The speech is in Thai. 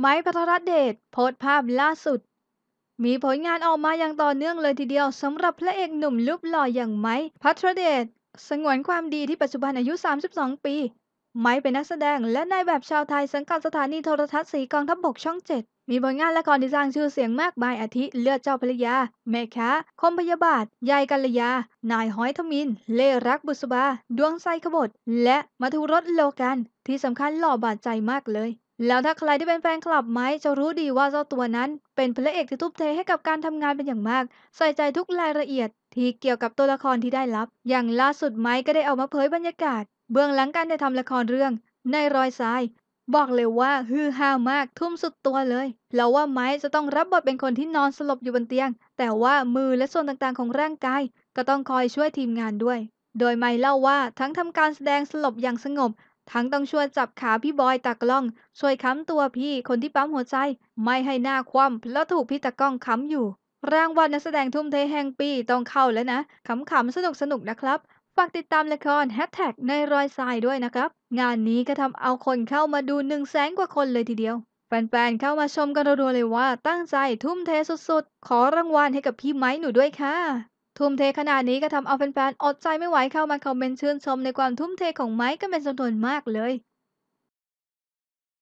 ไม้พัทรเดช โพสต์ภาพล่าสุด มีผลงานออกมาอย่างต่อเนื่องเลยทีเดียวสำหรับพระเอกหนุ่มรูปหล่ออย่างไม้พัทรเดช สงวนความดีที่ปัจจุบันอายุ 32 ปี ไม้เป็นนักแสดงและนายแบบชาวไทยสังกัดสถานีโทรทัศน์สีกองทัพบกช่อง 7 มีผลงานละครที่สร้างชื่อเสียงมากมายอาทิ เลือดเจ้าภรรยา แม่ค้าคมพยาบาทยายกัลยา นายห้อยทมินเล่รักบุษบา ดวงไซขบดและมัทุรสโลกันที่สำคัญหล่อบาดใจมากเลยแล้วถ้าใครที่เป็นแฟนคลับไม้จะรู้ดีว่าเจ้าตัวนั้น เป็นพระเอกที่ทุ่มเทให้กับการทำงานเป็นอย่างมาก ใส่ใจทุกรายละเอียดที่เกี่ยวกับตัวละครที่ได้รับ อย่างล่าสุดไม้ก็ได้เอามาเผยบรรยากาศ เบื้องหลังการได้ทำละครเรื่อง ในรอยทราย บอกเลยว่าฮือฮามากทุ่มสุดตัวเลยแล้วว่าไม้จะต้องรับบทเป็นคนที่นอนสลบอยู่บนเตียง แต่ว่ามือและส่วนต่างๆของร่างกายก็ต้องคอยช่วยทีมงานด้วย โดยไม้เล่าว่าทั้งทำการแสดงสลบอย่างสงบทั้งต้องช่วยจับขาพี่บอยตากล้อง ช่วยค้ำตัวพี่คนที่ปั๊มหัวใจ ไม่ให้หน้าคว่ำเพราะถูกพี่ตากล้องค้ำอยู่ รางวัลนักแสดงทุ่มเทแห่งปีต้องเข้าแล้วนะขำๆสนุกๆนนะครับ ฝากติดตามละครแฮชแท็กในรอยทรายด้วยนะครับ งานนี้ก็ทำเอาคนเข้ามาดู1นึ่งแสนกว่าคนเลยทีเดียวแฟนๆเข้ามาชมกันรัวๆเลยว่า ตั้งใจทุ่มเทสุดๆ ขอรางวัลให้กับพี่ไม้หนูด้วยค่ะทุ่มเทขนาดนี้ก็ทำเอาแฟนๆ อดใจไม่ไหวเข้ามาคอมเมนต์ชื่นชมในความทุ่มเทของไม้กันเป็นจำนวนมากเลย